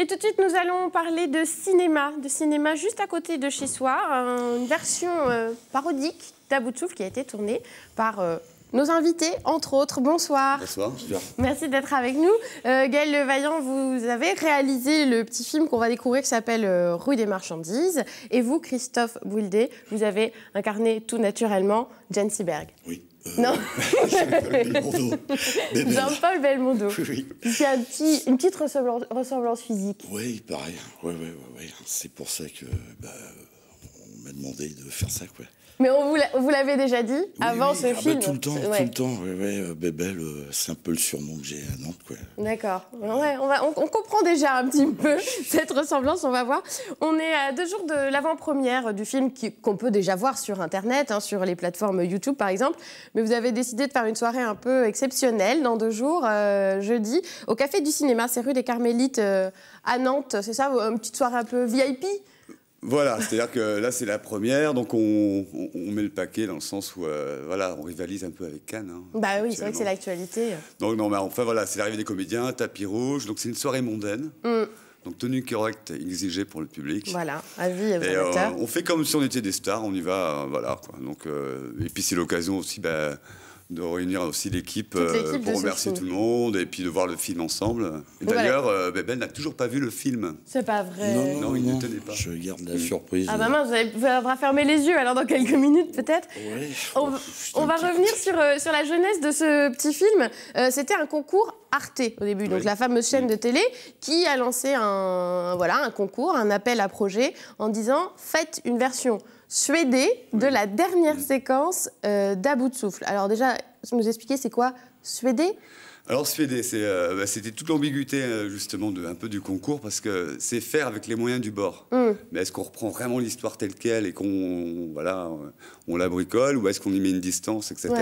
Et tout de suite, nous allons parler de cinéma, de cinéma juste à côté de chez soi, euh, une version euh, parodique d'About qui a été tournée par euh, nos invités, entre autres. Bonsoir. Bonsoir. Merci d'être avec nous. Euh, Gaël Levaillant, vous avez réalisé le petit film qu'on va découvrir qui s'appelle Rue des Marchandises. Et vous, Christophe Bouildé, vous avez incarné tout naturellement Jan Seberg. Oui. Euh, non. Jean-Paul Belmondo. C'est oui. un petit, une petite ressemblance, physique. Oui, pareil. Ouais, ouais, ouais, C'est pour ça que bah, on m'a demandé de faire ça. Quoi. Mais on vous l'avait déjà dit avant ce ah bah, film. tout le temps, tout le temps. Ouais, euh, Bébel, euh, c'est un peu le surnom que j'ai à Nantes. D'accord. Ouais, on, comprend déjà un petit peu cette ressemblance, on va voir. On est à deux jours de l'avant-première du film qu'on peut déjà voir sur Internet, hein, sur les plateformes YouTube par exemple. Mais vous avez décidé de faire une soirée un peu exceptionnelle dans deux jours, euh, jeudi, au Café du Cinéma, c'est rue des Carmélites à Nantes. C'est ça, une petite soirée un peu VIP voilà, c'est-à-dire que là, c'est la première, donc on, met le paquet dans le sens où, euh, voilà, on rivalise un peu avec Cannes. Hein, bah oui, c'est vrai que c'est l'actualité. Donc, non, mais enfin, voilà, c'est l'arrivée des comédiens, tapis rouge, donc c'est une soirée mondaine. Mm. Donc, tenue correcte exigée pour le public. Voilà, avis euh, et, euh, On fait comme si on était des stars, on y va, voilà, quoi. Donc, et puis, c'est l'occasion aussi, bah, de réunir aussi l'équipe euh, pour remercier tout le monde et puis de voir le film ensemble. D'ailleurs, Ben n'a toujours pas vu le film. C'est pas vrai. Non, il ne tenait pas. Je garde la mm. surprise. Ah, bah, maman, vous, allez, vous fermer les yeux alors dans quelques minutes peut-être. Oui. on, va revenir sur, euh, sur la jeunesse de ce petit film. C'était un concours Arte au début, donc la fameuse chaîne mm. de télé qui a lancé un, voilà, un concours, un appel à projet en disant faites une version suédé de la dernière séquence euh, de souffle. Alors déjà, nous expliquer c'est quoi suédé alors suédé, euh, bah, c'était toute l'ambiguïté euh, justement de, un peu du concours parce que c'est faire avec les moyens du bord. Mm. Mais est-ce qu'on reprend vraiment l'histoire telle quelle et qu'on voilà, on la bricole ou est-ce qu'on y met une distance, etc.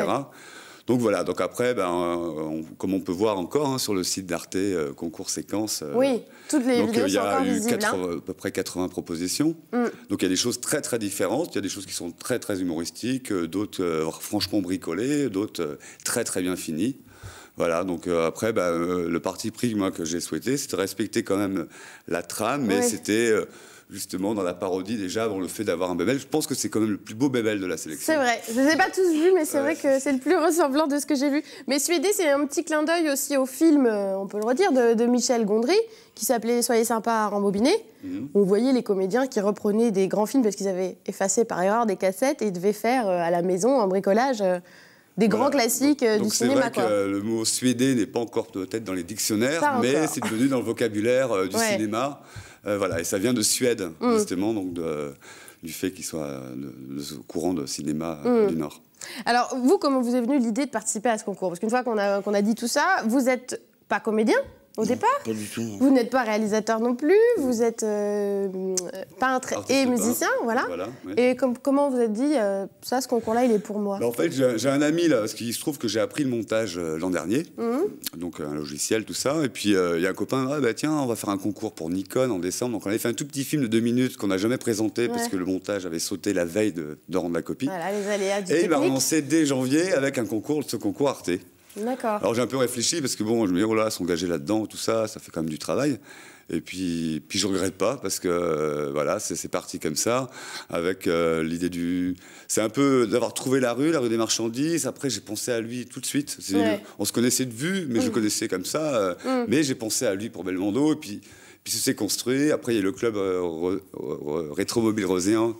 Donc voilà, donc après, ben, euh, comme on peut voir encore hein, sur le site d'Arte, euh, concours séquence. Euh, oui, Il y a eu hein. à peu près 80 propositions. Mm. Donc il y a des choses très très différentes. Il y a des choses qui sont très très humoristiques, d'autres franchement bricolées, d'autres très très bien finies. Voilà, donc après, ben, le parti pris moi, que j'ai souhaité, c'était respecter quand même la trame, mais c'était justement dans la parodie déjà avant le fait d'avoir un bébel. Je pense que c'est quand même le plus beau bébel de la sélection. C'est vrai, je ne les ai pas tous vus, mais c'est vrai que c'est le plus ressemblant de ce que j'ai vu. Mais Suédé, c'est un petit clin d'œil aussi au film, euh, on peut le redire, de, Michel Gondry, qui s'appelait Soyez sympa à rembobiner. Mhm. On voyait les comédiens qui reprenaient des grands films parce qu'ils avaient effacé par erreur des cassettes et devaient faire euh, à la maison un bricolage euh, des grands classiques du donc cinéma. Vrai Que, le mot suédé n'est pas encore peut-être dans les dictionnaires, mais c'est devenu dans le vocabulaire du cinéma. Euh, voilà, et ça vient de Suède, mm. justement, du fait qu'il soit le courant de cinéma euh, mm. du Nord. Alors, vous, comment vous est venue l'idée de participer à ce concours Parce qu'une fois qu'on a, qu'on a dit tout ça, vous n'êtes pas comédien, au départ Pas du tout. Vous n'êtes pas réalisateur non plus, vous êtes euh, euh, peintre et musicien, voilà. Et comme, comment vous êtes dit, euh, ça, ce concours-là, il est pour moi ben, En fait, j'ai un ami, là, parce qu'il se trouve que j'ai appris le montage l'an dernier, mmh. donc un logiciel, tout ça. Et puis, il y a un copain, ah, bah, tiens, on va faire un concours pour Nikon en décembre. Donc, on avait fait un tout petit film de deux minutes qu'on n'a jamais présenté parce que le montage avait sauté la veille de, rendre la copie. Voilà, les aléas du Et il on s'est dès janvier avec un concours, ce concours Arte. Alors j'ai un peu réfléchi parce que bon, je me dis, voilà, oh s'engager là-dedans, tout ça, ça fait quand même du travail. Et puis, puis je regrette pas parce que euh, voilà, c'est parti comme ça, avec euh, l'idée du. C'est un peu d'avoir trouvé la rue, la rue des marchandises. Après, j'ai pensé à lui tout de suite. On se connaissait de vue, mais je mm. connaissais comme ça. Euh, mm. Mais j'ai pensé à lui pour Belmondo. Et puis, puis s'est construit. Après, il y a le club Rétromobile Roséen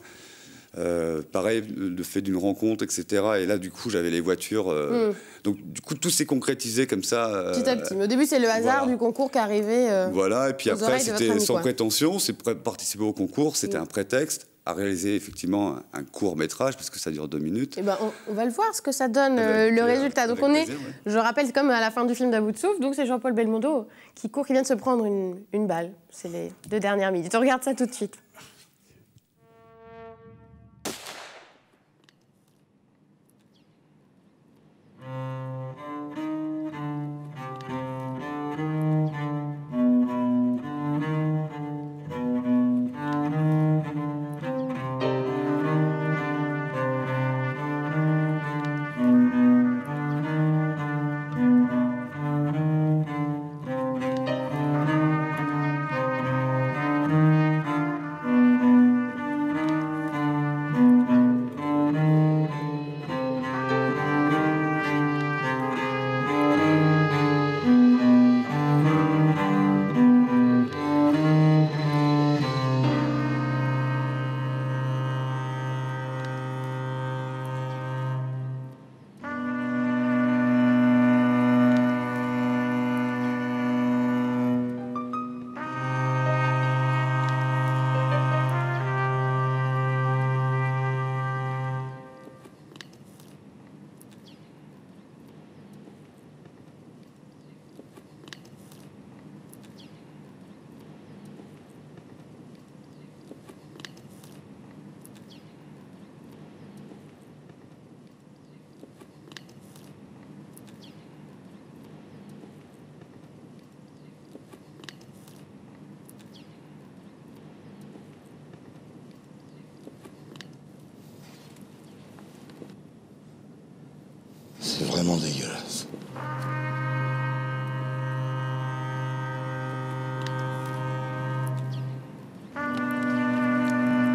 euh, pareil, le fait d'une rencontre, etc. Et là, du coup, j'avais les voitures. Euh, mm. Donc, du coup, tout s'est concrétisé comme ça. Euh, petit à petit. au début, c'est le hasard du concours qui est arrivé. voilà, et puis après, c'était sans prétention. C'est participer au concours, c'était mm. un prétexte à réaliser effectivement un court métrage parce que ça dure deux minutes. Et eh ben on, va le voir ce que ça donne eh ben, le résultat. Donc on est, je rappelle comme à la fin du film d'About de donc c'est Jean-Paul Belmondo qui court, qui vient de se prendre une, une balle. C'est les deux dernières minutes. On regarde ça tout de suite.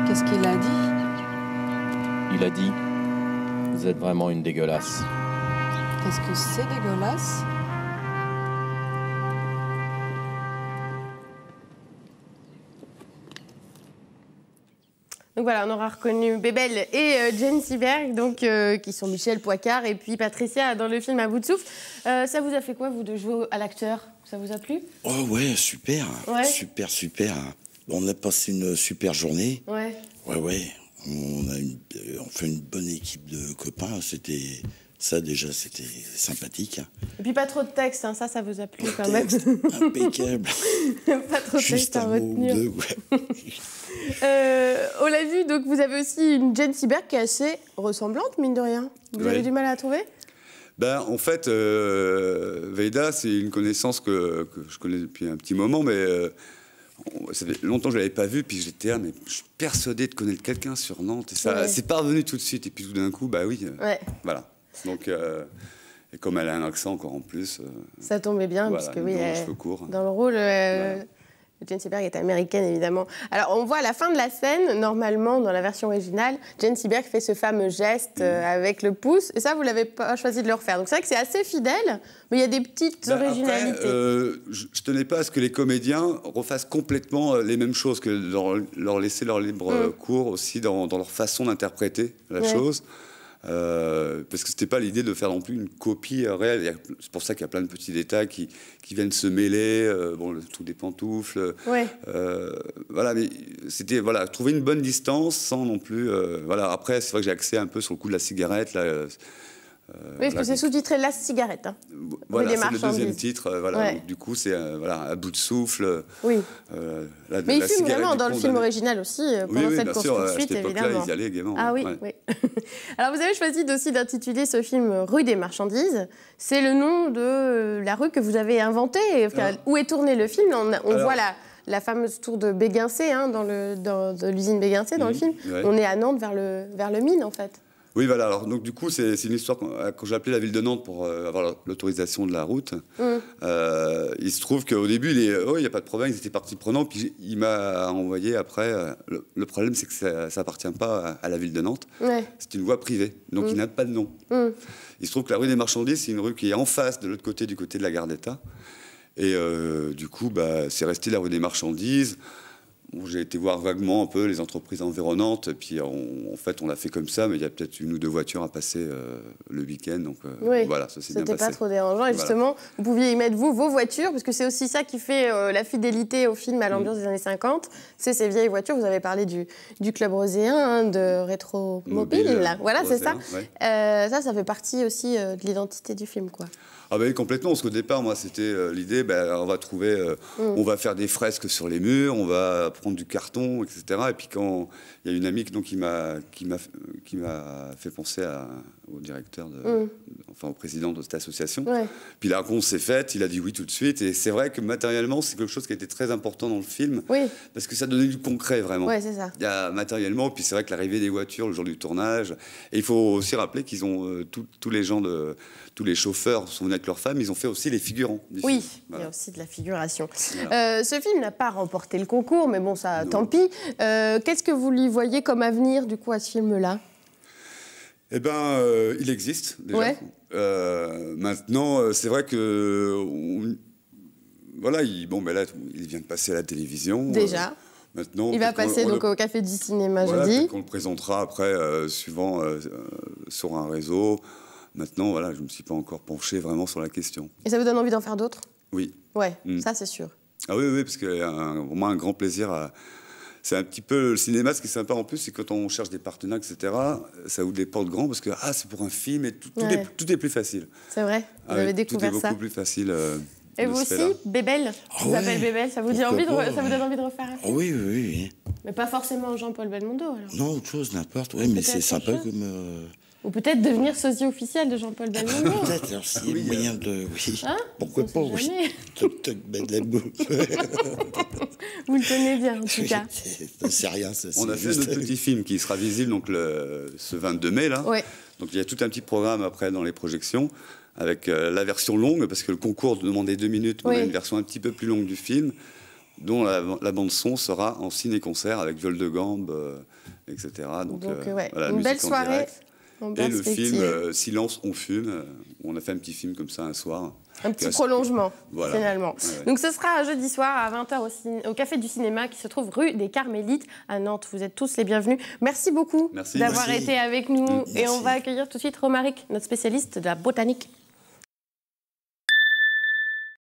Qu'est-ce qu'il a dit Il a dit, vous êtes vraiment une dégueulasse. Qu'est-ce que c'est dégueulasse Donc voilà, on aura reconnu Bébel et euh, Jane Seberg, donc euh, qui sont Michel Poicard et puis Patricia dans le film À bout de souffle. Euh, ça vous a fait quoi, vous, de jouer à l'acteur Ça vous a plu Oh ouais, super, super, super. On a passé une super journée. Ouais. Ouais, ouais. On a euh, on fait une bonne équipe de copains. C'était ça déjà, c'était sympathique. Et puis pas trop de texte, hein. ça, ça vous a plu quand même. Impeccable. pas trop de Juste texte à retenir. Deux, on euh, l'a vu, donc vous avez aussi une Jane Sieberg qui est assez ressemblante, mine de rien. Vous avez du mal à la trouver ben, en fait, euh, Veida, c'est une connaissance que, je connais depuis un petit moment, mais euh, ça fait longtemps que je l'avais pas vue, puis j'étais mais je persuadé de connaître quelqu'un sur Nantes, et ça, s'est c'est parvenu tout de suite, et puis tout d'un coup, bah oui, voilà. Donc, et comme elle a un accent encore en plus. ça tombait bien, puisque oui, dans, le rôle. Jane Seberg est américaine, évidemment. Alors, on voit à la fin de la scène, normalement, dans la version originale, Jane Seberg fait ce fameux geste euh, mm. avec le pouce. Et ça, vous l'avez pas choisi de le refaire. Donc, c'est vrai que c'est assez fidèle, mais il y a des petites ben, originalités. Euh, je ne tenais pas à ce que les comédiens refassent complètement euh, les mêmes choses, que leur, leur laisser leur libre mm. cours aussi dans, leur façon d'interpréter la chose. Euh, parce que c'était pas l'idée de faire non plus une copie euh, réelle. C'est pour ça qu'il y a plein de petits détails qui, viennent se mêler. Euh, bon, le tout des pantoufles. voilà, mais c'était voilà trouver une bonne distance sans non plus. voilà. Après, c'est vrai que j'ai accès un peu sur le coup de la cigarette là. oui, parce que c'est sous-titré la cigarette. Hein. Voilà, c'est le deuxième titre. Euh, voilà, du coup, c'est euh, voilà, à bout de souffle. Euh, oui. Mais il vraiment dans le film original aussi, pendant oui, cette bien sûr, évidemment. Ils allaient Ah oui, oui. Alors, vous avez choisi aussi d'intituler ce film Rue des marchandises. C'est le nom de la rue que vous avez inventée. où est tourné le film On, voit la la fameuse tour de Béguincé, hein, dans, l'usine Béguincé, dans, Béguincé, dans le mmh, film. On est à Nantes vers le, vers le mine, en fait. Oui, voilà. Alors, donc, du coup, c'est une histoire. Quand euh, j'ai appelé la ville de Nantes pour euh, avoir l'autorisation de la route, mmh. euh, il se trouve qu'au début, il n'y oh, a pas de problème, ils étaient partie prenante. Puis il m'a envoyé après. le, problème, c'est que ça n'appartient pas à, la ville de Nantes. C'est une voie privée. Donc, il mmh. n'a pas de nom. Mmh. Il se trouve que la rue des Marchandises, c'est une rue qui est en face, de l'autre côté, du côté de la gare d'État. Et du coup, bah, c'est resté la rue des Marchandises j'ai été voir vaguement un peu les entreprises environnantes. Et puis, en fait, on l'a fait comme ça, mais il y a peut-être une ou deux voitures à passer euh, le week-end. Donc, euh, voilà, ça pas trop dérangeant. Et justement, vous pouviez y mettre, vous, vos voitures, parce que c'est aussi ça qui fait euh, la fidélité au film, à mm. l'ambiance des années 50. C'est ces vieilles voitures. Vous avez parlé du, club roséen, hein, de rétro mobile. Voilà, c'est ça. ça, ça fait partie aussi de l'identité du film, quoi. Ah bah oui, complètement, parce qu'au départ, moi, c'était euh, l'idée, ben, on va trouver, euh, mm. on va faire des fresques sur les murs, on va prendre du carton, etc. Et puis quand il y a une amie donc, qui m'a fait penser à au directeur, de, mm. enfin au président de cette association. Puis la rencontre s'est faite, il a dit oui tout de suite. Et c'est vrai que matériellement, c'est quelque chose qui a été très important dans le film, parce que ça donnait du concret vraiment. ça. Il y a matériellement, puis c'est vrai que l'arrivée des voitures le jour du tournage. Et il faut aussi rappeler qu'ils ont euh, tous les gens de tous les chauffeurs sont venus avec leurs femmes, ils ont fait aussi les figurants. Oui, il y a aussi de la figuration. Euh, ce film n'a pas remporté le concours, mais bon, ça, tant pis. Euh, qu'est-ce que vous lui voyez comme avenir du coup à ce film-là eh bien, euh, il existe déjà. Euh, maintenant, euh, c'est vrai que. voilà, il, bon, ben là, il vient de passer à la télévision. Déjà. maintenant, il va passer donc au Café du Cinéma jeudi. On le présentera après, suivant sur un réseau. Maintenant, voilà, je ne me suis pas encore penché vraiment sur la question. Et ça vous donne envie d'en faire d'autres Oui. Ouais, hmm. ça c'est sûr. Ah oui, oui, parce qu'il y a pour moi un grand plaisir à, c'est un petit peu le cinéma. Ce qui est sympa en plus, c'est quand on cherche des partenaires, etc., ça ouvre des portes grandes parce que ah, c'est pour un film et tout, est, plus facile. C'est vrai, vous ah avez découvert découvert tout est beaucoup plus facile. Euh, et vous aussi, Bébel, oh, vous appelez ça vous, donne envie de refaire ah un film. Oui, oui, oui. Mais pas forcément Jean-Paul Belmondo Non, autre chose, n'importe. Oui, mais c'est sympa comme. Euh, ou peut-être devenir sosie officiel de Jean-Paul Belmondo. peut-être, hein, s'il y a euh, moyen de. Oui. Hein Pourquoi pas, Toc ben, Vous le tenez bien, en tout cas. C'est rien, ça. On a fait notre petit film qui sera visible donc, le, ce 22 mai, là. Donc il y a tout un petit programme après dans les projections avec euh, la version longue, parce que le concours demandait deux minutes, mais une version un petit peu plus longue du film, dont la, bande-son sera en ciné-concert avec viol de gambe, euh, etc. Donc, une belle soirée et le film euh, Silence, on fume. Euh, on a fait un petit film comme ça un soir. Un petit prolongement, finalement. Donc ce sera jeudi soir à 20h au, Café du Cinéma qui se trouve rue des Carmélites à Nantes. Vous êtes tous les bienvenus. Merci beaucoup d'avoir été avec nous. Mm. Et on va accueillir tout de suite Romaric, notre spécialiste de la botanique.